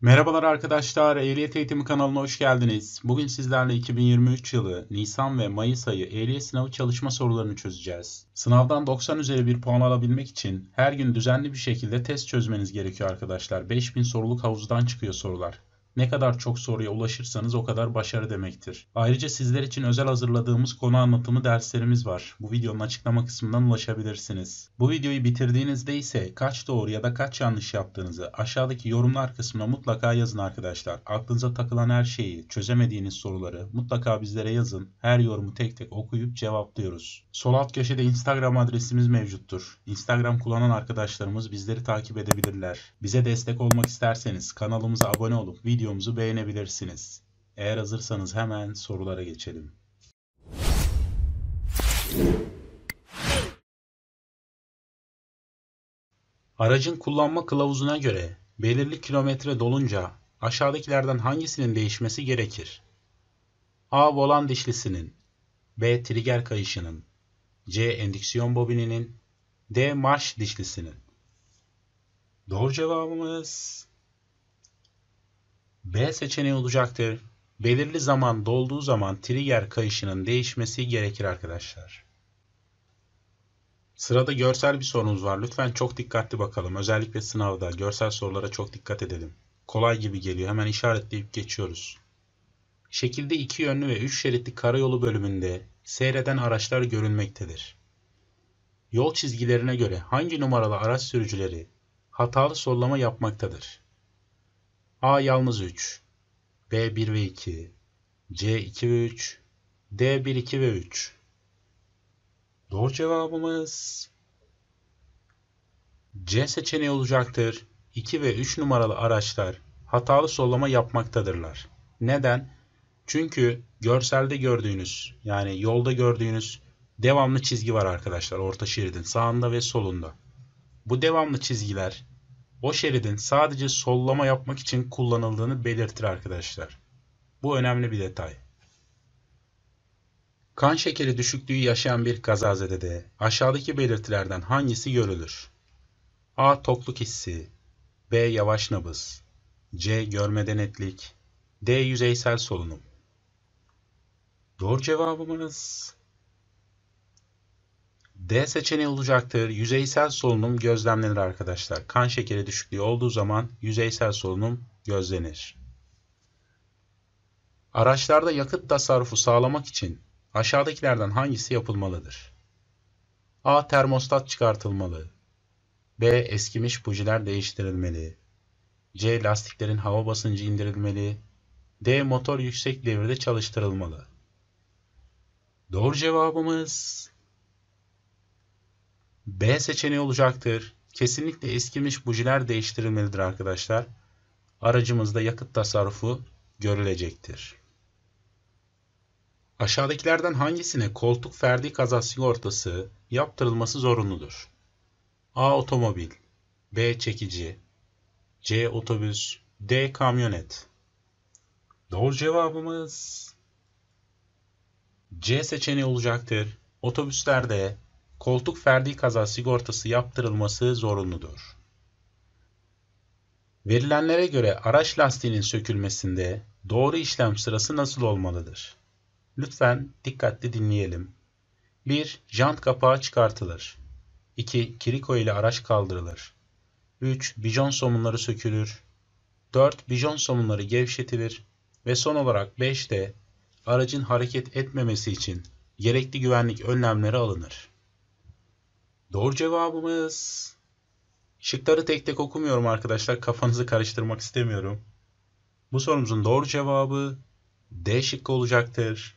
Merhabalar arkadaşlar, Ehliyet Eğitimi kanalına hoş geldiniz. Bugün sizlerle 2023 yılı Nisan ve Mayıs ayı ehliyet sınavı çalışma sorularını çözeceğiz. Sınavdan 90 üzeri bir puan alabilmek için her gün düzenli bir şekilde test çözmeniz gerekiyor arkadaşlar. 5000 soruluk havuzdan çıkıyor sorular. Ne kadar çok soruya ulaşırsanız o kadar başarı demektir. Ayrıca sizler için özel hazırladığımız konu anlatımı derslerimiz var. Bu videonun açıklama kısmından ulaşabilirsiniz. Bu videoyu bitirdiğinizde ise kaç doğru ya da kaç yanlış yaptığınızı aşağıdaki yorumlar kısmına mutlaka yazın arkadaşlar. Aklınıza takılan her şeyi, çözemediğiniz soruları mutlaka bizlere yazın. Her yorumu tek tek okuyup cevaplıyoruz. Sol alt köşede Instagram adresimiz mevcuttur. Instagram kullanan arkadaşlarımız bizleri takip edebilirler. Bize destek olmak isterseniz kanalımıza abone olup video videomuzu beğenebilirsiniz. Eğer hazırsanız hemen sorulara geçelim. Aracın kullanma kılavuzuna göre belirli kilometre dolunca aşağıdakilerden hangisinin değişmesi gerekir? A. Volan dişlisinin B. Trigger kayışının C. Endüksiyon bobininin D. Marş dişlisinin Doğru cevabımız B seçeneği olacaktır. Belirli zaman dolduğu zaman trigger kayışının değişmesi gerekir arkadaşlar. Sırada görsel bir sorunuz var. Lütfen çok dikkatli bakalım. Özellikle sınavda görsel sorulara çok dikkat edelim. Kolay gibi geliyor. Hemen işaretleyip geçiyoruz. Şekilde iki yönlü ve üç şeritli karayolu bölümünde seyreden araçlar görülmektedir. Yol çizgilerine göre hangi numaralı araç sürücüleri hatalı sollama yapmaktadır? A yalnız 3, B 1 ve 2, C 2 ve 3, D 1 2 ve 3. Doğru cevabımız C seçeneği olacaktır. 2 ve 3 numaralı araçlar hatalı sollama yapmaktadırlar. Neden? Çünkü görselde gördüğünüz yani yolda gördüğünüz devamlı çizgi var arkadaşlar orta şeridin sağında ve solunda. Bu devamlı çizgiler o şeridin sadece sollama yapmak için kullanıldığını belirtir arkadaşlar. Bu önemli bir detay. Kan şekeri düşüklüğü yaşayan bir kazazedede aşağıdaki belirtilerden hangisi görülür? A. Tokluk hissi B. Yavaş nabız C. Görmede netlik D. Yüzeysel solunum Doğru cevabımız D seçeneği olacaktır. Yüzeysel solunum gözlemlenir arkadaşlar. Kan şekeri düşüklüğü olduğu zaman yüzeysel solunum gözlenir. Araçlarda yakıt tasarrufu sağlamak için aşağıdakilerden hangisi yapılmalıdır? A. Termostat çıkartılmalı. B. Eskimiş bujiler değiştirilmeli. C. Lastiklerin hava basıncı indirilmeli. D. Motor yüksek devirde çalıştırılmalı. Doğru cevabımız B seçeneği olacaktır. Kesinlikle eskimiş bujiler değiştirilmelidir arkadaşlar. Aracımızda yakıt tasarrufu görülecektir. Aşağıdakilerden hangisine koltuk ferdi kaza sigortası yaptırılması zorunludur? A. Otomobil B. Çekici C. Otobüs D. Kamyonet Doğru cevabımız C seçeneği olacaktır. Otobüslerde koltuk ferdi kaza sigortası yaptırılması zorunludur. Verilenlere göre araç lastiğinin sökülmesinde doğru işlem sırası nasıl olmalıdır? Lütfen dikkatli dinleyelim. 1. Jant kapağı çıkartılır. 2. Kiriko ile araç kaldırılır. 3. Bijon somunları sökülür. 4. Bijon somunları gevşetilir. Ve son olarak 5'te aracın hareket etmemesi için gerekli güvenlik önlemleri alınır. Doğru cevabımız... Şıkları tek tek okumuyorum arkadaşlar. Kafanızı karıştırmak istemiyorum. Bu sorumuzun doğru cevabı D şıkkı olacaktır.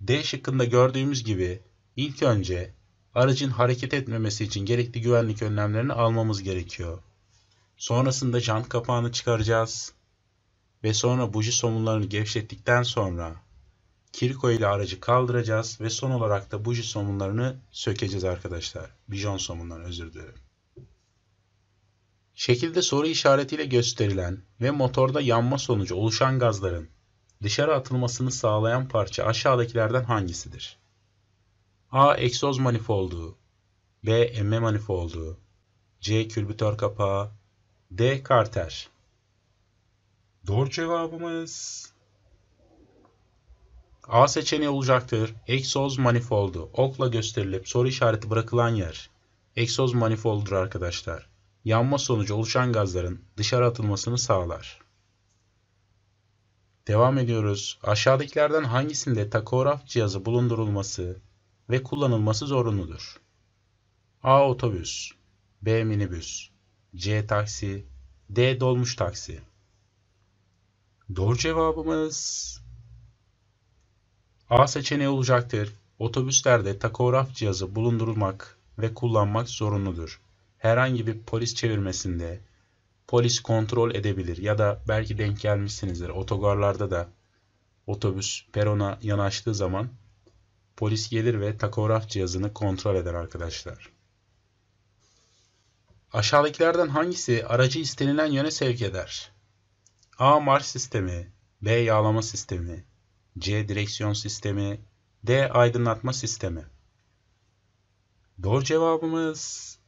D şıkkında gördüğümüz gibi ilk önce aracın hareket etmemesi için gerekli güvenlik önlemlerini almamız gerekiyor. Sonrasında jant kapağını çıkaracağız ve sonra buji somunlarını gevşettikten sonra Kirko ile aracı kaldıracağız ve son olarak da buji somunlarını sökeceğiz arkadaşlar. Bijon somunlarını özür dilerim. Şekilde soru işaretiyle gösterilen ve motorda yanma sonucu oluşan gazların dışarı atılmasını sağlayan parça aşağıdakilerden hangisidir? A. Egzoz manifoldu B. Emme manifoldu C. Külbütör kapağı D. Karter Doğru cevabımız A seçeneği olacaktır. Egzoz manifoldu. Okla gösterilip soru işareti bırakılan yer. Egzoz manifoldudur arkadaşlar. Yanma sonucu oluşan gazların dışarı atılmasını sağlar. Devam ediyoruz. Aşağıdakilerden hangisinde takograf cihazı bulundurulması ve kullanılması zorunludur? A. Otobüs B. Minibüs C. Taksi D. Dolmuş taksi Doğru cevabımız A seçeneği olacaktır. Otobüslerde takograf cihazı bulundurulmak ve kullanmak zorunludur. Herhangi bir polis çevirmesinde polis kontrol edebilir ya da belki denk gelmişsinizdir. Otogarlarda da otobüs perona yanaştığı zaman polis gelir ve takograf cihazını kontrol eder arkadaşlar. Aşağıdakilerden hangisi aracı istenilen yöne sevk eder? A. Marş sistemi B. Yağlama sistemi C. Direksiyon sistemi D. Aydınlatma sistemi Doğru cevabımız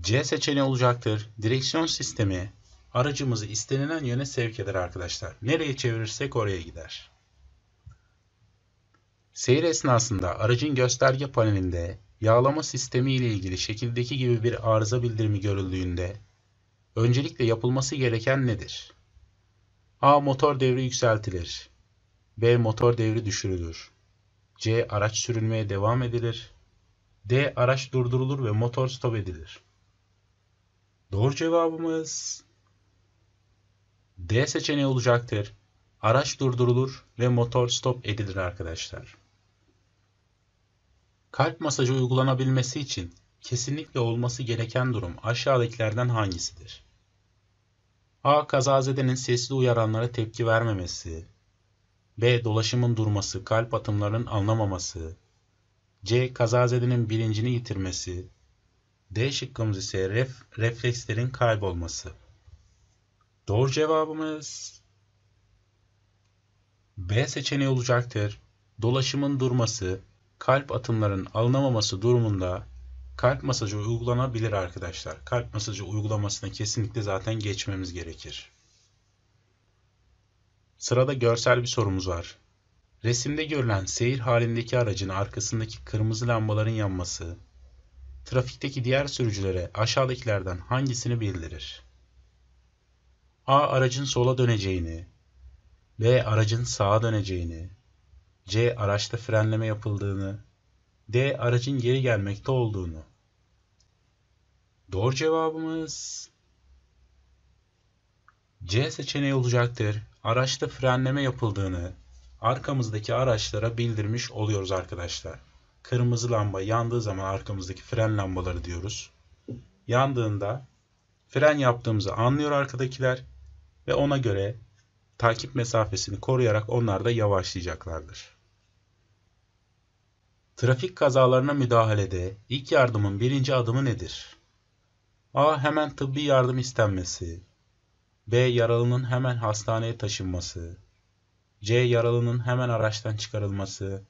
C seçeneği olacaktır. Direksiyon sistemi aracımızı istenilen yöne sevk eder arkadaşlar. Nereye çevirirsek oraya gider. Seyir esnasında aracın gösterge panelinde yağlama sistemi ile ilgili şekildeki gibi bir arıza bildirimi görüldüğünde öncelikle yapılması gereken nedir? A. Motor devri yükseltilir. B. Motor devri düşürülür. C. Araç sürülmeye devam edilir. D. Araç durdurulur ve motor stop edilir. Doğru cevabımız D seçeneği olacaktır. Araç durdurulur ve motor stop edilir arkadaşlar. Kalp masajı uygulanabilmesi için kesinlikle olması gereken durum aşağıdakilerden hangisidir? A. Kazazedenin sesli uyaranlara tepki vermemesi. B. Dolaşımın durması, kalp atımlarının anlamaması. C. Kazazedenin bilincini yitirmesi. D şıkkımız ise ref, reflekslerin kaybolması. Doğru cevabımız B seçeneği olacaktır. Dolaşımın durması, kalp atımlarının alınamaması durumunda kalp masajı uygulanabilir arkadaşlar. Kalp masajı uygulamasına kesinlikle zaten geçmemiz gerekir. Sırada görsel bir sorumuz var. Resimde görülen seyir halindeki aracın arkasındaki kırmızı lambaların yanması, trafikteki diğer sürücülere aşağıdakilerden hangisini bildirir? A. Aracın sola döneceğini, B. Aracın sağa döneceğini, C. Araçta frenleme yapıldığını, D. Aracın geri gelmekte olduğunu. Doğru cevabımız C seçeneği olacaktır. Araçta frenleme yapıldığını arkamızdaki araçlara bildirmiş oluyoruz arkadaşlar. Kırmızı lamba yandığı zaman arkamızdaki fren lambaları diyoruz. Yandığında fren yaptığımızı anlıyor arkadakiler ve ona göre takip mesafesini koruyarak onlar da yavaşlayacaklardır. Trafik kazalarına müdahalede ilk yardımın birinci adımı nedir? A. Hemen tıbbi yardım istenmesi. B. Yaralının hemen hastaneye taşınması. C. Yaralının hemen araçtan çıkarılması.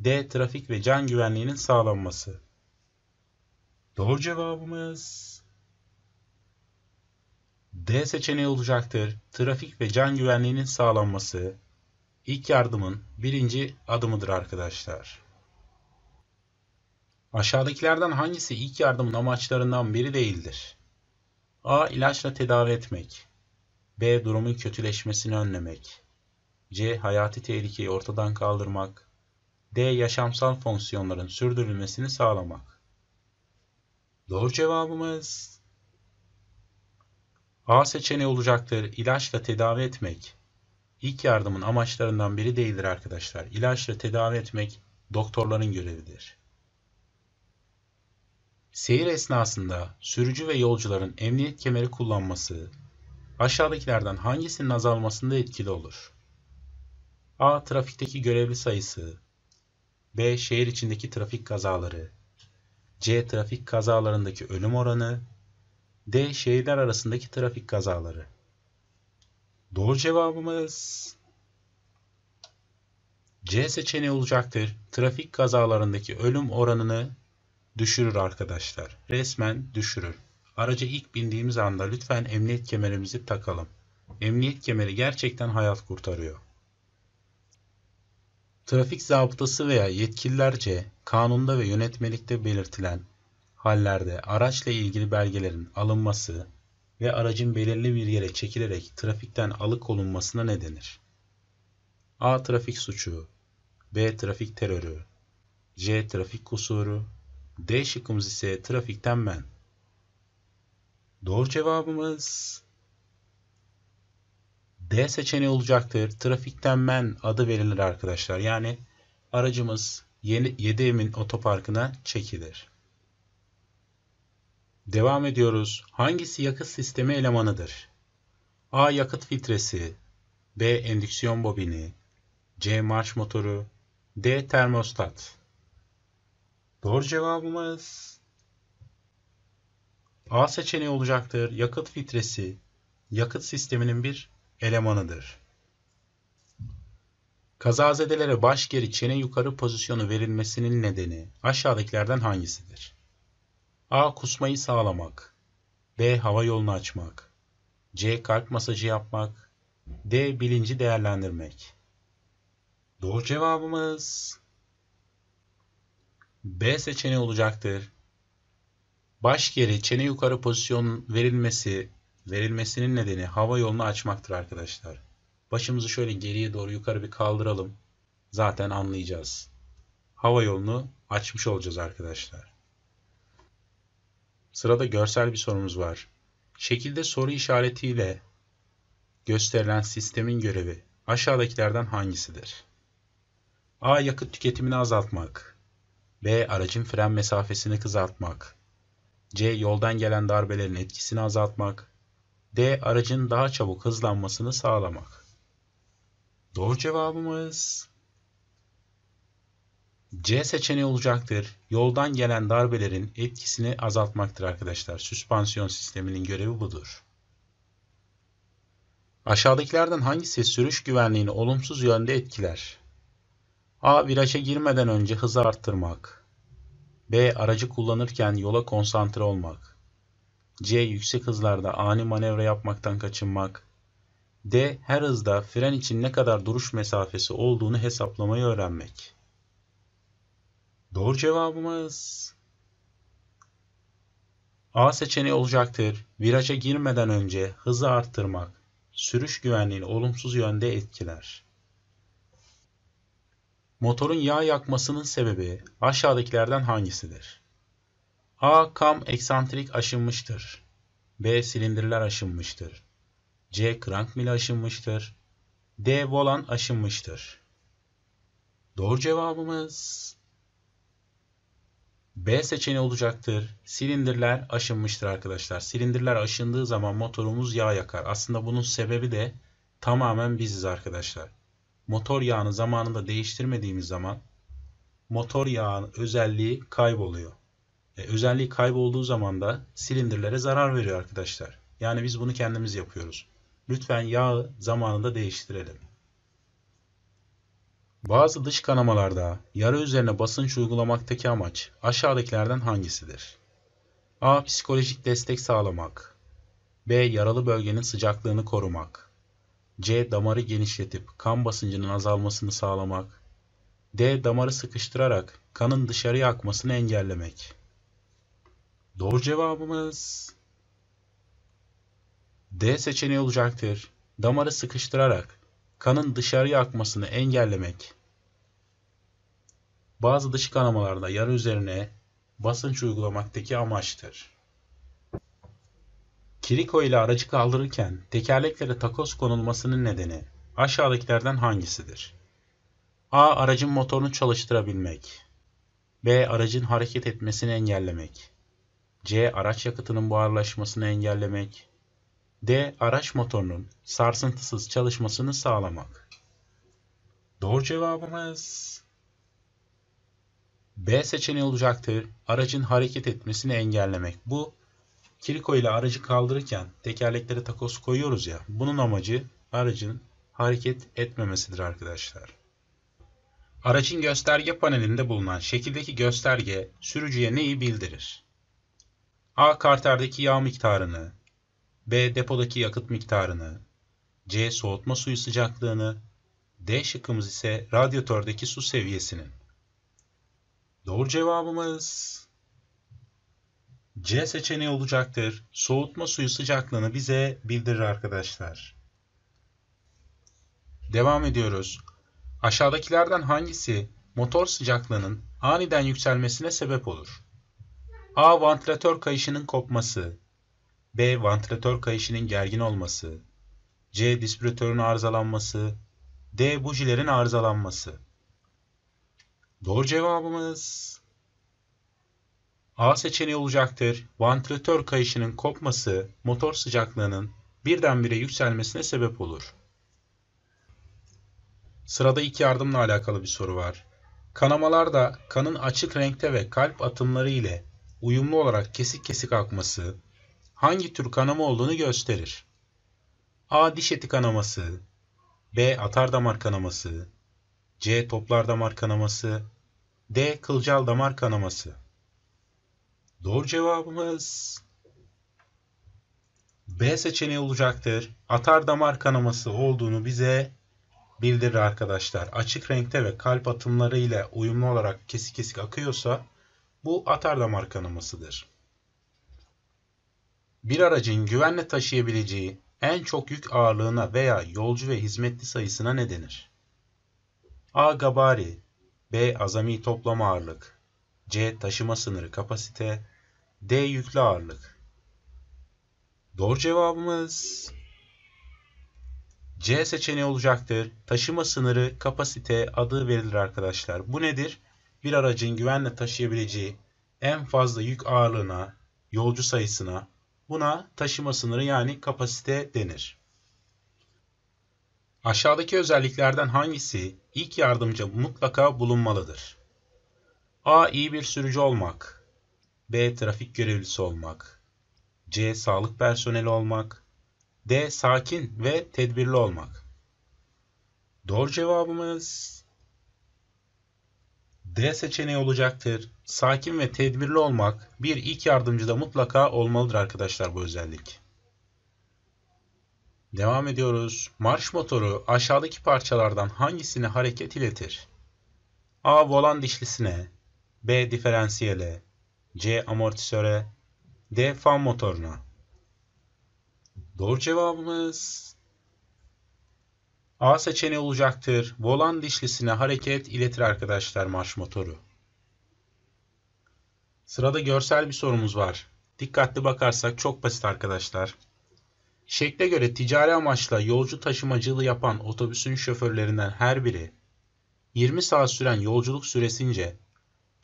D. Trafik ve can güvenliğinin sağlanması. Doğru cevabımız D seçeneği olacaktır. Trafik ve can güvenliğinin sağlanması ilk yardımın birinci adımıdır arkadaşlar. Aşağıdakilerden hangisi ilk yardımın amaçlarından biri değildir? A. İlaçla tedavi etmek. B. Durumun kötüleşmesini önlemek. C. Hayati tehlikeyi ortadan kaldırmak. D. Yaşamsal fonksiyonların sürdürülmesini sağlamak. Doğru cevabımız A seçeneği olacaktır. İlaçla tedavi etmek. İlk yardımın amaçlarından biri değildir arkadaşlar. İlaçla tedavi etmek doktorların görevidir. Seyir esnasında sürücü ve yolcuların emniyet kemeri kullanması aşağıdakilerden hangisinin azalmasında etkili olur? A. Trafikteki görevli sayısı B. Şehir içindeki trafik kazaları C. Trafik kazalarındaki ölüm oranı D. Şehirler arasındaki trafik kazaları Doğru cevabımız C seçeneği olacaktır. Trafik kazalarındaki ölüm oranını düşürür arkadaşlar. Resmen düşürür. Araca ilk bindiğimiz anda lütfen emniyet kemerimizi takalım. Emniyet kemeri gerçekten hayat kurtarıyor. Trafik zabıtası veya yetkililerce kanunda ve yönetmelikte belirtilen hallerde araçla ilgili belgelerin alınması ve aracın belirli bir yere çekilerek trafikten alıkolunmasına ne denir? A. Trafik suçu B. Trafik terörü C. Trafik kusuru D şıkkımız ise trafikten men. Doğru cevabımız D seçeneği olacaktır. Trafikten men adı verilir arkadaşlar. Yani aracımız 7 Emin otoparkına çekilir. Devam ediyoruz. Hangisi yakıt sistemi elemanıdır? A. Yakıt filtresi B. Endüksiyon bobini C. Marş motoru D. Termostat Doğru cevabımız A seçeneği olacaktır. Yakıt filtresi yakıt sisteminin bir elemanıdır. Kazazedelere baş geri çene yukarı pozisyonu verilmesinin nedeni aşağıdakilerden hangisidir? A. Kusmayı sağlamak. B. Hava yolunu açmak. C. Kalp masajı yapmak. D. Bilinci değerlendirmek. Doğru cevabımız B seçeneği olacaktır. Baş geri, çene yukarı pozisyon verilmesi, verilmesinin nedeni hava yolunu açmaktır arkadaşlar. Başımızı şöyle geriye doğru yukarı bir kaldıralım. Zaten anlayacağız. Hava yolunu açmış olacağız arkadaşlar. Sırada görsel bir sorumuz var. Şekilde soru işaretiyle gösterilen sistemin görevi aşağıdakilerden hangisidir? A. Yakıt tüketimini azaltmak. B. Aracın fren mesafesini kızartmak. C. Yoldan gelen darbelerin etkisini azaltmak. D. Aracın daha çabuk hızlanmasını sağlamak. Doğru cevabımız C seçeneği olacaktır. Yoldan gelen darbelerin etkisini azaltmaktır arkadaşlar. Süspansiyon sisteminin görevi budur. Aşağıdakilerden hangisi sürüş güvenliğini olumsuz yönde etkiler? A. Viraja girmeden önce hızı arttırmak. B. Aracı kullanırken yola konsantre olmak. C. Yüksek hızlarda ani manevra yapmaktan kaçınmak. D. Her hızda fren için ne kadar duruş mesafesi olduğunu hesaplamayı öğrenmek. Doğru cevabımız A seçeneği olacaktır. Viraja girmeden önce hızı arttırmak sürüş güvenliğini olumsuz yönde etkiler. Motorun yağ yakmasının sebebi aşağıdakilerden hangisidir? A. Kam eksantrik aşınmıştır. B. Silindirler aşınmıştır. C. Krank mili aşınmıştır. D. Volan aşınmıştır. Doğru cevabımız B seçeneği olacaktır. Silindirler aşınmıştır arkadaşlar. Silindirler aşındığı zaman motorumuz yağ yakar. Aslında bunun sebebi de tamamen biziz arkadaşlar motor yağını zamanında değiştirmediğimiz zaman motor yağının özelliği kayboluyor. E, özelliği kaybolduğu zaman da silindirlere zarar veriyor arkadaşlar. Yani biz bunu kendimiz yapıyoruz. Lütfen yağı zamanında değiştirelim. Bazı dış kanamalarda yara üzerine basınç uygulamaktaki amaç aşağıdakilerden hangisidir? A. Psikolojik destek sağlamak. B. Yaralı bölgenin sıcaklığını korumak. C. Damarı genişletip kan basıncının azalmasını sağlamak. D. Damarı sıkıştırarak kanın dışarıya akmasını engellemek. Doğru cevabımız D seçeneği olacaktır. Damarı sıkıştırarak kanın dışarıya akmasını engellemek. Bazı dış kanamalarda yara üzerine basınç uygulamaktaki amaçtır. Kiriko ile aracı kaldırırken tekerleklere takoz konulmasının nedeni aşağıdakilerden hangisidir? A. Aracın motorunu çalıştırabilmek. B. Aracın hareket etmesini engellemek. C. Araç yakıtının buharlaşmasını engellemek. D. Araç motorunun sarsıntısız çalışmasını sağlamak. Doğru cevabımız B seçeneği olacaktır. Aracın hareket etmesini engellemek. Bu Kiriko ile aracı kaldırırken tekerleklere takos koyuyoruz ya. Bunun amacı aracın hareket etmemesidir arkadaşlar. Aracın gösterge panelinde bulunan şekildeki gösterge sürücüye neyi bildirir? A. Karterdeki yağ miktarını, B. Depodaki yakıt miktarını, C. Soğutma suyu sıcaklığını, D şıkkımız ise radyatördeki su seviyesinin. Doğru cevabımız C seçeneği olacaktır. Soğutma suyu sıcaklığını bize bildirir arkadaşlar. Devam ediyoruz. Aşağıdakilerden hangisi motor sıcaklığının aniden yükselmesine sebep olur? A. Vantilatör kayışının kopması. B. Vantilatör kayışının gergin olması. C. Dispiratörün arızalanması. D. Bujilerin arızalanması. Doğru cevabımız A seçeneği olacaktır. Vantilatör kayışının kopması motor sıcaklığının birdenbire yükselmesine sebep olur. Sırada iki yardımla alakalı bir soru var. Kanamalarda kanın açık renkte ve kalp atımları ile uyumlu olarak kesik kesik akması hangi tür kanama olduğunu gösterir. A. Diş eti kanaması B. Atar damar kanaması C. Toplar damar kanaması D. Kılcal damar kanaması Doğru cevabımız B seçeneği olacaktır. Atar damar kanaması olduğunu bize bildirir arkadaşlar. Açık renkte ve kalp atımları ile uyumlu olarak kesik kesik akıyorsa bu atar damar kanamasıdır. Bir aracın güvenle taşıyabileceği en çok yük ağırlığına veya yolcu ve hizmetli sayısına ne denir? A. Gabari B. Azami toplam ağırlık C. Taşıma sınırı kapasite D yüklü ağırlık. Doğru cevabımız C seçeneği olacaktır. Taşıma sınırı kapasite adı verilir arkadaşlar. Bu nedir? Bir aracın güvenle taşıyabileceği en fazla yük ağırlığına, yolcu sayısına buna taşıma sınırı yani kapasite denir. Aşağıdaki özelliklerden hangisi ilk yardımcı mutlaka bulunmalıdır? A. iyi bir sürücü olmak. B. Trafik görevlisi olmak. C. Sağlık personeli olmak. D. Sakin ve tedbirli olmak. Doğru cevabımız D seçeneği olacaktır. Sakin ve tedbirli olmak bir ilk yardımcıda mutlaka olmalıdır arkadaşlar bu özellik. Devam ediyoruz. Marş motoru aşağıdaki parçalardan hangisini hareket iletir? A. Volan dişlisine B. Diferansiyele C. Amortisöre D. Fan motoruna Doğru cevabımız A seçeneği olacaktır. Volan dişlisine hareket iletir arkadaşlar marş motoru. Sırada görsel bir sorumuz var. Dikkatli bakarsak çok basit arkadaşlar. Şekle göre ticari amaçla yolcu taşımacılığı yapan otobüsün şoförlerinden her biri 20 saat süren yolculuk süresince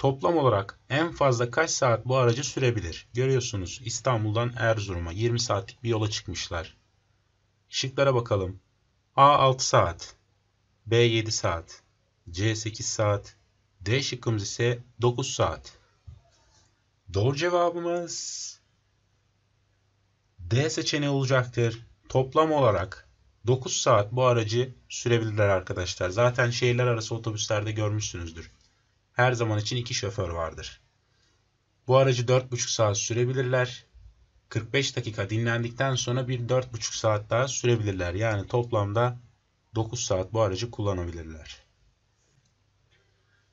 Toplam olarak en fazla kaç saat bu aracı sürebilir? Görüyorsunuz İstanbul'dan Erzurum'a 20 saatlik bir yola çıkmışlar. Işıklara bakalım. A 6 saat, B 7 saat, C 8 saat, D şıkkımız ise 9 saat. Doğru cevabımız D seçeneği olacaktır. Toplam olarak 9 saat bu aracı sürebilirler arkadaşlar. Zaten şehirler arası otobüslerde görmüşsünüzdür her zaman için iki şoför vardır. Bu aracı 4,5 saat sürebilirler. 45 dakika dinlendikten sonra bir 4,5 saat daha sürebilirler. Yani toplamda 9 saat bu aracı kullanabilirler.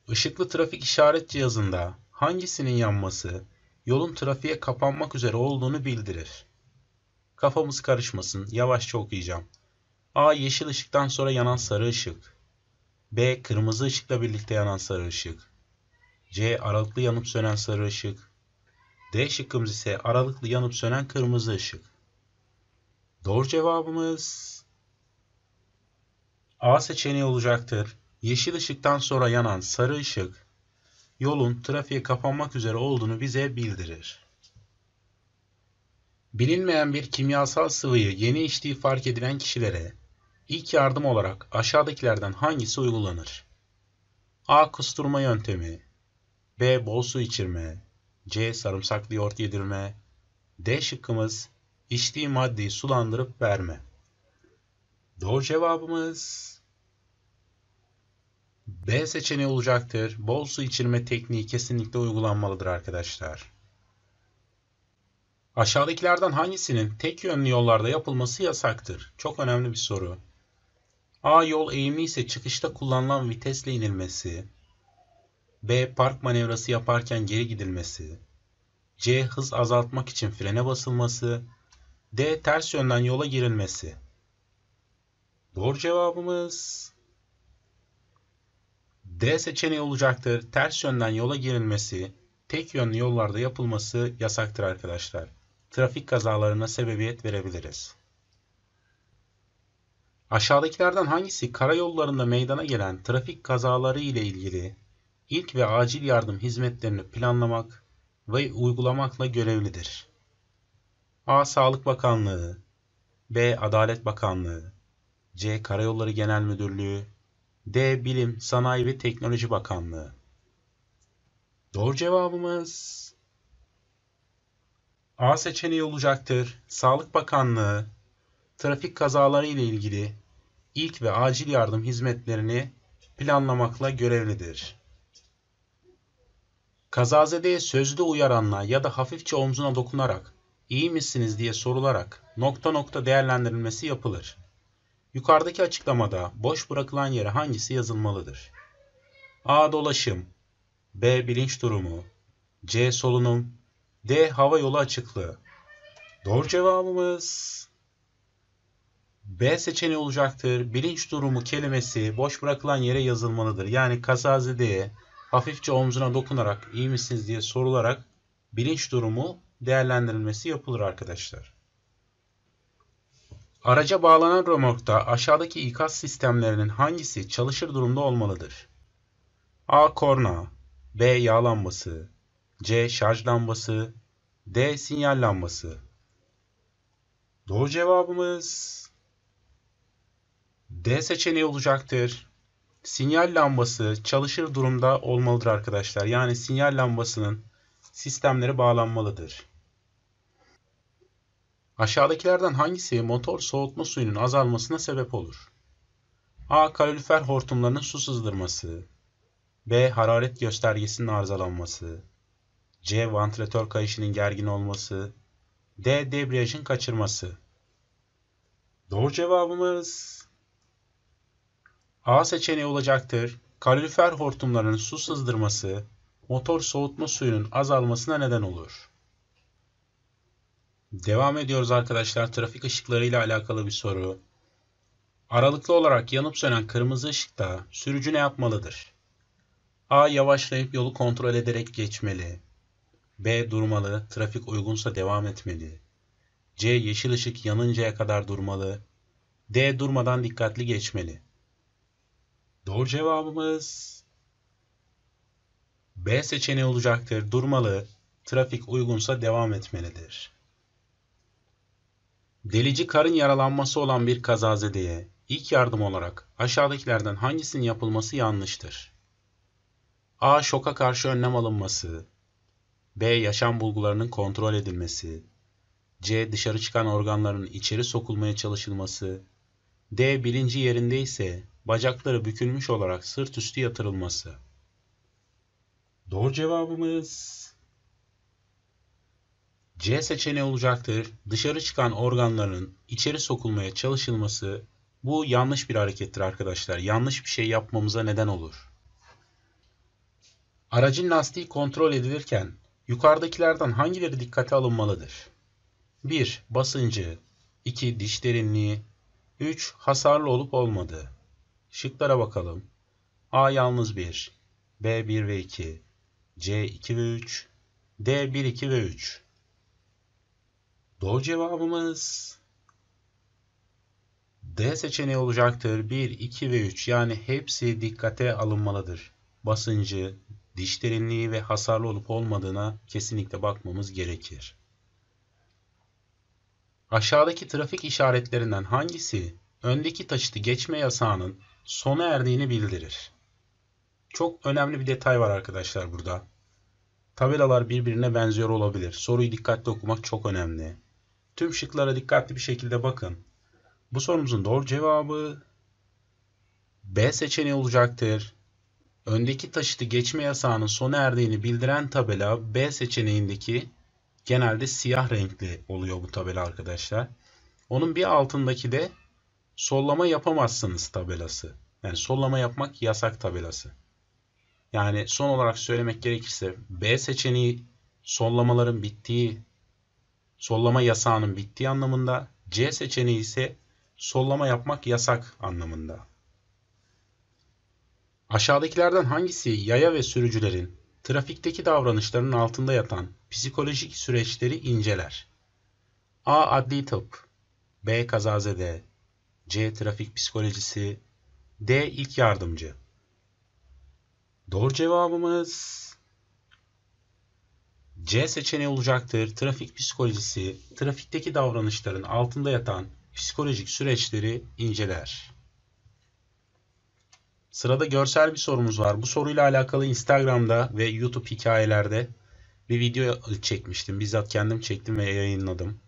Işıklı trafik işaret cihazında hangisinin yanması yolun trafiğe kapanmak üzere olduğunu bildirir. Kafamız karışmasın, yavaşça okuyacağım. A. Yeşil ışıktan sonra yanan sarı ışık. B. Kırmızı ışıkla birlikte yanan sarı ışık. C. Aralıklı yanıp sönen sarı ışık. D şıkkımız ise aralıklı yanıp sönen kırmızı ışık. Doğru cevabımız A seçeneği olacaktır. Yeşil ışıktan sonra yanan sarı ışık yolun trafiğe kapanmak üzere olduğunu bize bildirir. Bilinmeyen bir kimyasal sıvıyı yeni içtiği fark edilen kişilere ilk yardım olarak aşağıdakilerden hangisi uygulanır? A. Kusturma yöntemi B. Bol su içirme. C. Sarımsaklı yoğurt yedirme. D şıkkımız içtiği maddeyi sulandırıp verme. Doğru cevabımız B seçeneği olacaktır. Bol su içirme tekniği kesinlikle uygulanmalıdır arkadaşlar. Aşağıdakilerden hangisinin tek yönlü yollarda yapılması yasaktır? Çok önemli bir soru. A yol eğimi ise çıkışta kullanılan vitesle inilmesi. B. Park manevrası yaparken geri gidilmesi. C. Hız azaltmak için frene basılması. D. Ters yönden yola girilmesi. Doğru cevabımız D seçeneği olacaktır. Ters yönden yola girilmesi, tek yönlü yollarda yapılması yasaktır arkadaşlar. Trafik kazalarına sebebiyet verebiliriz. Aşağıdakilerden hangisi karayollarında meydana gelen trafik kazaları ile ilgili ilk ve acil yardım hizmetlerini planlamak ve uygulamakla görevlidir. A. Sağlık Bakanlığı B. Adalet Bakanlığı C. Karayolları Genel Müdürlüğü D. Bilim, Sanayi ve Teknoloji Bakanlığı Doğru cevabımız A seçeneği olacaktır. Sağlık Bakanlığı trafik kazaları ile ilgili ilk ve acil yardım hizmetlerini planlamakla görevlidir. Kazazedeye sözlü uyaranla ya da hafifçe omzuna dokunarak, iyi misiniz diye sorularak nokta nokta değerlendirilmesi yapılır. Yukarıdaki açıklamada boş bırakılan yere hangisi yazılmalıdır? A. Dolaşım B. Bilinç durumu C. Solunum D. Hava yolu açıklığı Doğru cevabımız B seçeneği olacaktır. Bilinç durumu kelimesi boş bırakılan yere yazılmalıdır. Yani kazazedeye hafifçe omzuna dokunarak iyi misiniz diye sorularak bilinç durumu değerlendirilmesi yapılır arkadaşlar. Araca bağlanan römorkta aşağıdaki ikaz sistemlerinin hangisi çalışır durumda olmalıdır? A. Korna B. Yağ lambası C. Şarj lambası D. Sinyal lambası Doğru cevabımız D seçeneği olacaktır sinyal lambası çalışır durumda olmalıdır arkadaşlar. Yani sinyal lambasının sistemleri bağlanmalıdır. Aşağıdakilerden hangisi motor soğutma suyunun azalmasına sebep olur? A. Kalorifer hortumlarının su sızdırması. B. Hararet göstergesinin arızalanması. C. Vantilatör kayışının gergin olması. D. Debriyajın kaçırması. Doğru cevabımız A seçeneği olacaktır. Kalorifer hortumlarının su sızdırması motor soğutma suyunun azalmasına neden olur. Devam ediyoruz arkadaşlar. Trafik ışıklarıyla alakalı bir soru. Aralıklı olarak yanıp sönen kırmızı ışıkta sürücü ne yapmalıdır? A. Yavaşlayıp yolu kontrol ederek geçmeli. B. Durmalı, trafik uygunsa devam etmeli. C. Yeşil ışık yanıncaya kadar durmalı. D. Durmadan dikkatli geçmeli. Doğru cevabımız B seçeneği olacaktır. Durmalı, trafik uygunsa devam etmelidir. Delici karın yaralanması olan bir kazazedeye ilk yardım olarak aşağıdakilerden hangisinin yapılması yanlıştır? A. Şoka karşı önlem alınması. B. Yaşam bulgularının kontrol edilmesi. C. Dışarı çıkan organların içeri sokulmaya çalışılması. D. Bilinci yerinde ise bacakları bükülmüş olarak sırt üstü yatırılması. Doğru cevabımız C seçeneği olacaktır. Dışarı çıkan organların içeri sokulmaya çalışılması bu yanlış bir harekettir arkadaşlar. Yanlış bir şey yapmamıza neden olur. Aracın lastiği kontrol edilirken yukarıdakilerden hangileri dikkate alınmalıdır? 1. Basıncı 2. Diş derinliği 3. Hasarlı olup olmadığı Şıklara bakalım. A yalnız 1, B 1 ve 2, C 2 ve 3, D 1 2 ve 3. Doğru cevabımız D seçeneği olacaktır. 1, 2 ve 3 yani hepsi dikkate alınmalıdır. Basıncı, diş derinliği ve hasarlı olup olmadığına kesinlikle bakmamız gerekir. Aşağıdaki trafik işaretlerinden hangisi öndeki taşıtı geçme yasağının sona erdiğini bildirir. Çok önemli bir detay var arkadaşlar burada. Tabelalar birbirine benziyor olabilir. Soruyu dikkatli okumak çok önemli. Tüm şıklara dikkatli bir şekilde bakın. Bu sorumuzun doğru cevabı B seçeneği olacaktır. Öndeki taşıtı geçme yasağının sona erdiğini bildiren tabela B seçeneğindeki genelde siyah renkli oluyor bu tabela arkadaşlar. Onun bir altındaki de sollama yapamazsınız tabelası. Yani sollama yapmak yasak tabelası. Yani son olarak söylemek gerekirse B seçeneği sollamaların bittiği, sollama yasağının bittiği anlamında, C seçeneği ise sollama yapmak yasak anlamında. Aşağıdakilerden hangisi yaya ve sürücülerin trafikteki davranışlarının altında yatan psikolojik süreçleri inceler? A. Adli tıp B. Kazazede C. Trafik psikolojisi D. İlk yardımcı Doğru cevabımız C seçeneği olacaktır. Trafik psikolojisi, trafikteki davranışların altında yatan psikolojik süreçleri inceler. Sırada görsel bir sorumuz var. Bu soruyla alakalı Instagram'da ve YouTube hikayelerde bir video çekmiştim. Bizzat kendim çektim ve yayınladım.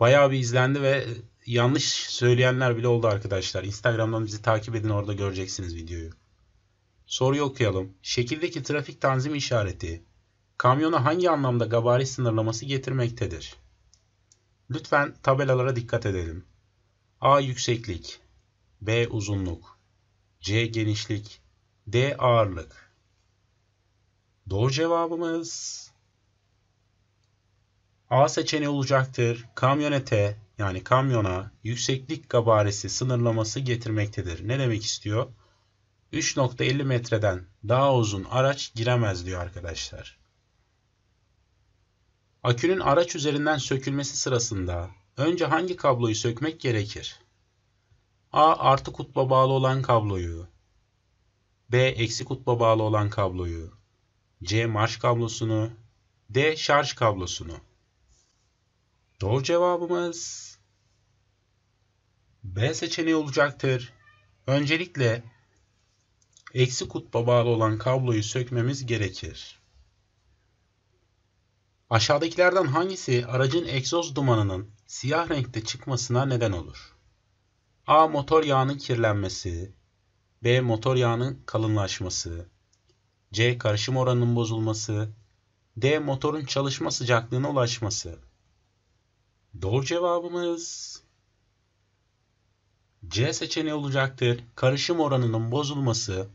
Bayağı bir izlendi ve yanlış söyleyenler bile oldu arkadaşlar. Instagram'dan bizi takip edin orada göreceksiniz videoyu. Soruyu okuyalım. Şekildeki trafik tanzim işareti kamyona hangi anlamda gabari sınırlaması getirmektedir? Lütfen tabelalara dikkat edelim. A yükseklik, B uzunluk, C genişlik, D ağırlık. Doğru cevabımız A seçeneği olacaktır. Kamyonete yani kamyona yükseklik gabaresi sınırlaması getirmektedir. Ne demek istiyor? 3.50 metreden daha uzun araç giremez diyor arkadaşlar. Akünün araç üzerinden sökülmesi sırasında önce hangi kabloyu sökmek gerekir? A artı kutba bağlı olan kabloyu, B eksi kutba bağlı olan kabloyu, C marş kablosunu, D şarj kablosunu. Doğru cevabımız B seçeneği olacaktır. Öncelikle eksi kutba bağlı olan kabloyu sökmemiz gerekir. Aşağıdakilerden hangisi aracın egzoz dumanının siyah renkte çıkmasına neden olur? A. Motor yağının kirlenmesi B. Motor yağının kalınlaşması C. Karışım oranının bozulması D. Motorun çalışma sıcaklığına ulaşması Doğru cevabımız C seçeneği olacaktır. Karışım oranının bozulması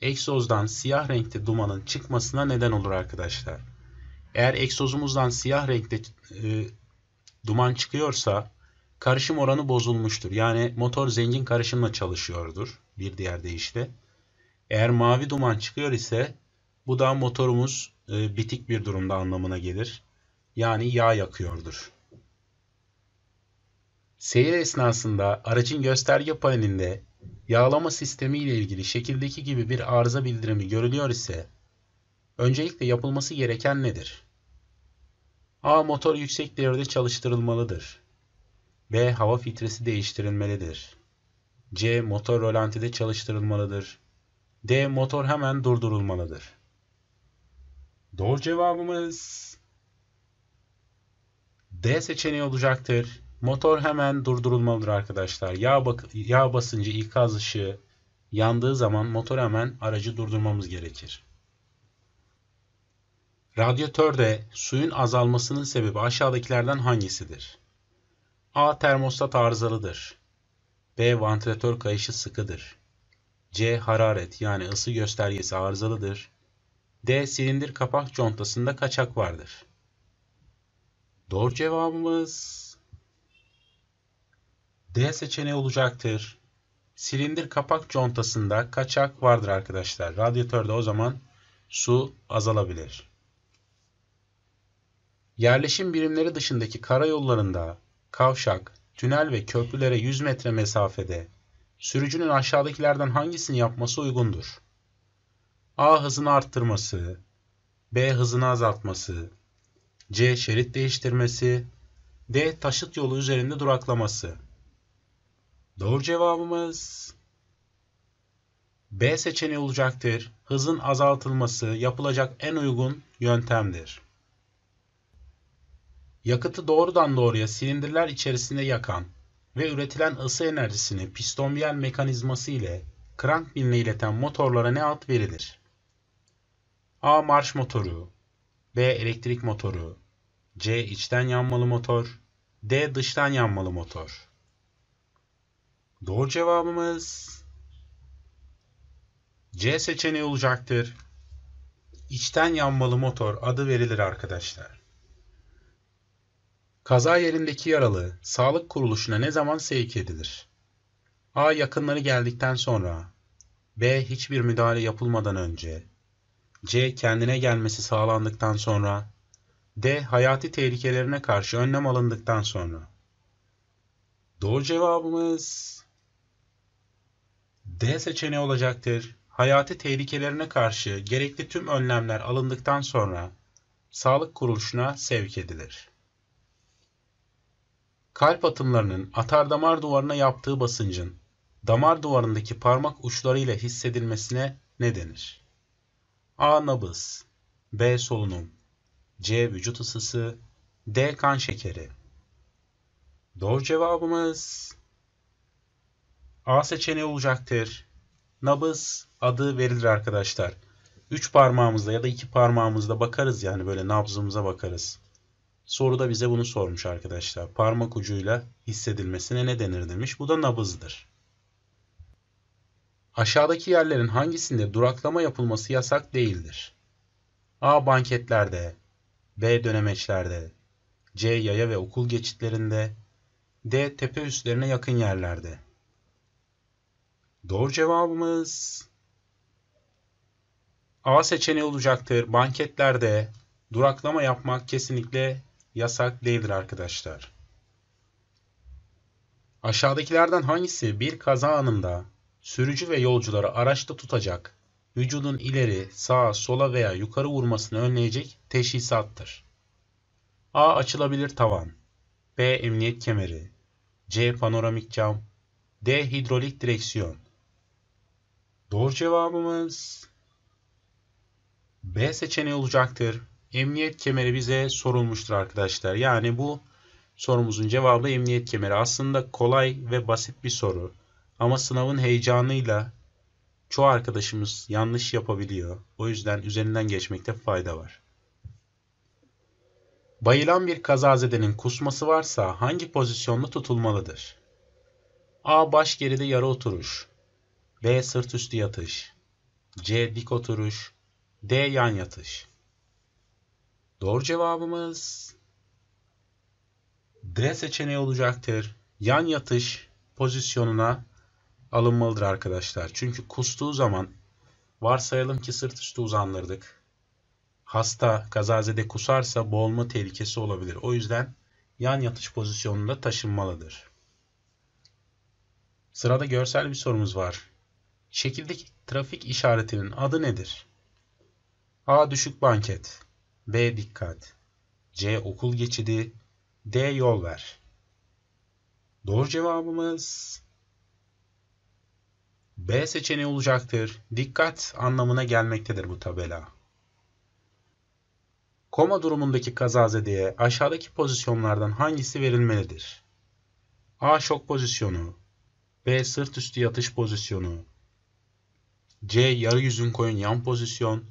egzozdan siyah renkte dumanın çıkmasına neden olur arkadaşlar. Eğer egzozumuzdan siyah renkte e, duman çıkıyorsa karışım oranı bozulmuştur. Yani motor zengin karışımla çalışıyordur bir diğer deyişle. Eğer mavi duman çıkıyor ise bu da motorumuz e, bitik bir durumda anlamına gelir. Yani yağ yakıyordur. Seyir esnasında aracın gösterge panelinde yağlama sistemi ile ilgili şekildeki gibi bir arıza bildirimi görülüyor ise öncelikle yapılması gereken nedir? A. Motor yüksek devirde çalıştırılmalıdır. B. Hava filtresi değiştirilmelidir. C. Motor rölantide çalıştırılmalıdır. D. Motor hemen durdurulmalıdır. Doğru cevabımız D seçeneği olacaktır. Motor hemen durdurulmalıdır arkadaşlar. Yağ, bak yağ basıncı, ikaz ışığı yandığı zaman motor hemen aracı durdurmamız gerekir. Radyatörde suyun azalmasının sebebi aşağıdakilerden hangisidir? A. Termostat arızalıdır. B. Vantilatör kayışı sıkıdır. C. Hararet yani ısı göstergesi arızalıdır. D. Silindir kapak contasında kaçak vardır. Doğru cevabımız D seçeneği olacaktır. Silindir kapak contasında kaçak vardır arkadaşlar. Radyatörde o zaman su azalabilir. Yerleşim birimleri dışındaki karayollarında kavşak, tünel ve köprülere 100 metre mesafede sürücünün aşağıdakilerden hangisini yapması uygundur? A hızını arttırması, B hızını azaltması, C şerit değiştirmesi, D taşıt yolu üzerinde duraklaması. Doğru cevabımız B seçeneği olacaktır. Hızın azaltılması yapılacak en uygun yöntemdir. Yakıtı doğrudan doğruya silindirler içerisinde yakan ve üretilen ısı enerjisini pistonviyel mekanizması ile krank krankbinle ileten motorlara ne ad verilir? A. Marş motoru B. Elektrik motoru C. içten yanmalı motor D. Dıştan yanmalı motor Doğru cevabımız C seçeneği olacaktır. İçten yanmalı motor adı verilir arkadaşlar. Kaza yerindeki yaralı sağlık kuruluşuna ne zaman sevk edilir? A. Yakınları geldikten sonra B. Hiçbir müdahale yapılmadan önce C. Kendine gelmesi sağlandıktan sonra D. Hayati tehlikelerine karşı önlem alındıktan sonra Doğru cevabımız D seçeneği olacaktır. Hayati tehlikelerine karşı gerekli tüm önlemler alındıktan sonra sağlık kuruluşuna sevk edilir. Kalp atımlarının atardamar duvarına yaptığı basıncın damar duvarındaki parmak uçlarıyla hissedilmesine ne denir? A. Nabız B. Solunum C. Vücut ısısı D. Kan şekeri Doğru cevabımız A seçeneği olacaktır. Nabız adı verilir arkadaşlar. Üç parmağımızla ya da iki parmağımızla bakarız yani böyle nabzımıza bakarız. Soruda bize bunu sormuş arkadaşlar. Parmak ucuyla hissedilmesine ne denir demiş. Bu da nabızdır. Aşağıdaki yerlerin hangisinde duraklama yapılması yasak değildir? A. Banketlerde B. Dönemeçlerde C. Yaya ve okul geçitlerinde D. Tepe üstlerine yakın yerlerde Doğru cevabımız A seçeneği olacaktır. Banketlerde duraklama yapmak kesinlikle yasak değildir arkadaşlar. Aşağıdakilerden hangisi bir kaza anında sürücü ve yolcuları araçta tutacak, vücudun ileri, sağa, sola veya yukarı vurmasını önleyecek teşhisattır? A. Açılabilir tavan B. Emniyet kemeri C. Panoramik cam D. Hidrolik direksiyon Doğru cevabımız B seçeneği olacaktır. Emniyet kemeri bize sorulmuştur arkadaşlar. Yani bu sorumuzun cevabı emniyet kemeri. Aslında kolay ve basit bir soru. Ama sınavın heyecanıyla çoğu arkadaşımız yanlış yapabiliyor. O yüzden üzerinden geçmekte fayda var. Bayılan bir kazazedenin kusması varsa hangi pozisyonda tutulmalıdır? A. Baş geride yarı oturuş. B. Sırt üstü yatış. C. Dik oturuş. D. Yan yatış. Doğru cevabımız D seçeneği olacaktır. Yan yatış pozisyonuna alınmalıdır arkadaşlar. Çünkü kustuğu zaman varsayalım ki sırt üstü uzandırdık. Hasta kazazede kusarsa boğulma tehlikesi olabilir. O yüzden yan yatış pozisyonunda taşınmalıdır. Sırada görsel bir sorumuz var. Şekildeki trafik işaretinin adı nedir? A. Düşük banket B. Dikkat C. Okul geçidi D. Yol ver Doğru cevabımız B seçeneği olacaktır. Dikkat anlamına gelmektedir bu tabela. Koma durumundaki kazazedeye aşağıdaki pozisyonlardan hangisi verilmelidir? A. Şok pozisyonu B. Sırt üstü yatış pozisyonu C. Yarı yüzün koyun yan pozisyon.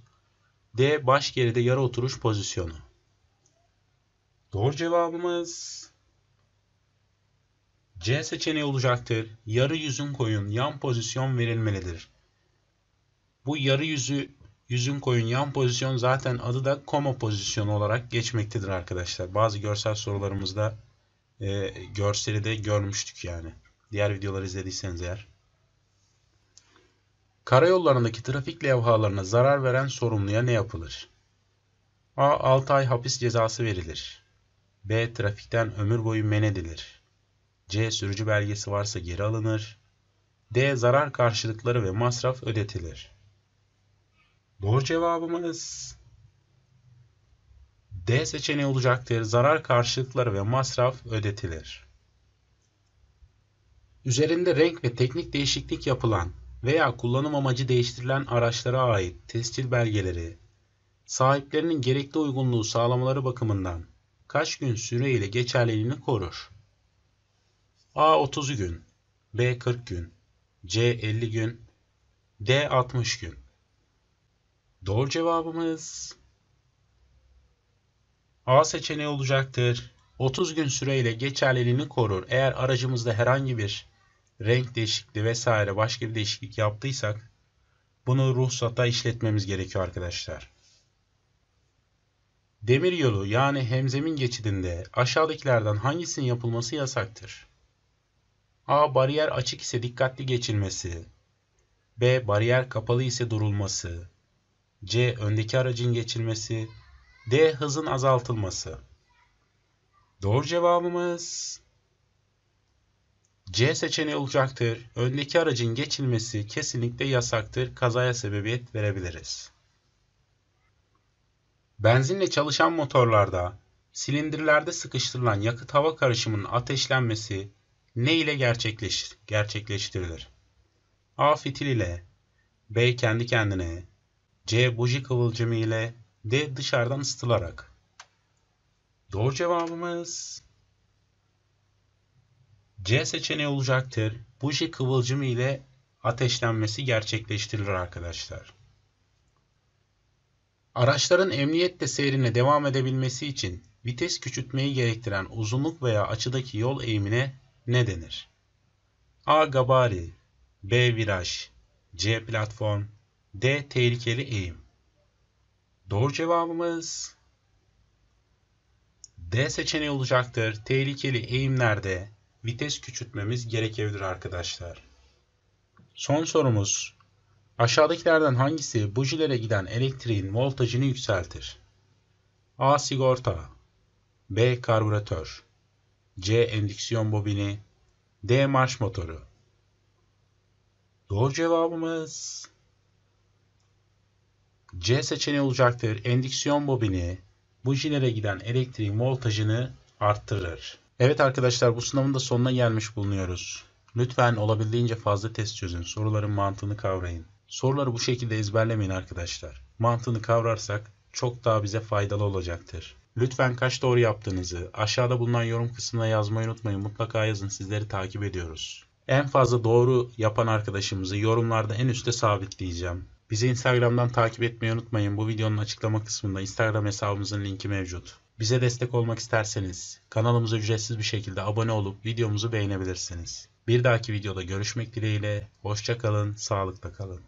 D. Baş geride yarı oturuş pozisyonu. Doğru cevabımız C seçeneği olacaktır. Yarı yüzün koyun yan pozisyon verilmelidir. Bu yarı yüzü yüzün koyun yan pozisyon zaten adı da koma pozisyonu olarak geçmektedir arkadaşlar. Bazı görsel sorularımızda e, de görmüştük yani. Diğer videoları izlediyseniz eğer. Karayollarındaki trafik levhalarına zarar veren sorumluya ne yapılır? A. 6 ay hapis cezası verilir. B. Trafikten ömür boyu men edilir. C. Sürücü belgesi varsa geri alınır. D. Zarar karşılıkları ve masraf ödetilir. Doğru cevabımız D seçeneği olacaktır. Zarar karşılıkları ve masraf ödetilir. Üzerinde renk ve teknik değişiklik yapılan veya kullanım amacı değiştirilen araçlara ait tescil belgeleri, sahiplerinin gerekli uygunluğu sağlamaları bakımından kaç gün süreyle geçerliliğini korur? A 30 gün, B 40 gün, C 50 gün, D 60 gün. Doğru cevabımız A seçeneği olacaktır. 30 gün süreyle geçerliliğini korur. Eğer aracımızda herhangi bir renk değişikliği vesaire başka bir değişiklik yaptıysak bunu ruhsata işletmemiz gerekiyor arkadaşlar. Demir yolu yani hemzemin geçidinde aşağıdakilerden hangisinin yapılması yasaktır? A. Bariyer açık ise dikkatli geçilmesi. B. Bariyer kapalı ise durulması. C. Öndeki aracın geçilmesi. D. Hızın azaltılması. Doğru cevabımız C seçeneği olacaktır. Öndeki aracın geçilmesi kesinlikle yasaktır. Kazaya sebebiyet verebiliriz. Benzinle çalışan motorlarda silindirlerde sıkıştırılan yakıt hava karışımının ateşlenmesi ne ile gerçekleşir, gerçekleştirilir? A. Fitil ile B. Kendi kendine C. Buji kıvılcımı ile D. Dışarıdan ısıtılarak Doğru cevabımız C seçeneği olacaktır. Buji kıvılcımı ile ateşlenmesi gerçekleştirilir arkadaşlar. Araçların emniyetle seyrine devam edebilmesi için vites küçültmeyi gerektiren uzunluk veya açıdaki yol eğimine ne denir? A. Gabari B. Viraj C. Platform D. Tehlikeli eğim Doğru cevabımız D seçeneği olacaktır. Tehlikeli eğimlerde vites küçültmemiz gerekebilir arkadaşlar. Son sorumuz. Aşağıdakilerden hangisi bujilere giden elektriğin voltajını yükseltir? A. Sigorta B. Karbüratör C. Endüksiyon bobini D. Marş motoru Doğru cevabımız C seçeneği olacaktır. Endüksiyon bobini bujilere giden elektriğin voltajını arttırır. Evet arkadaşlar bu sınavın da sonuna gelmiş bulunuyoruz. Lütfen olabildiğince fazla test çözün. Soruların mantığını kavrayın. Soruları bu şekilde ezberlemeyin arkadaşlar. Mantığını kavrarsak çok daha bize faydalı olacaktır. Lütfen kaç doğru yaptığınızı aşağıda bulunan yorum kısmına yazmayı unutmayın. Mutlaka yazın sizleri takip ediyoruz. En fazla doğru yapan arkadaşımızı yorumlarda en üstte sabitleyeceğim. Bizi Instagram'dan takip etmeyi unutmayın. Bu videonun açıklama kısmında Instagram hesabımızın linki mevcut. Bize destek olmak isterseniz kanalımıza ücretsiz bir şekilde abone olup videomuzu beğenebilirsiniz. Bir dahaki videoda görüşmek dileğiyle, hoşçakalın, sağlıkla kalın.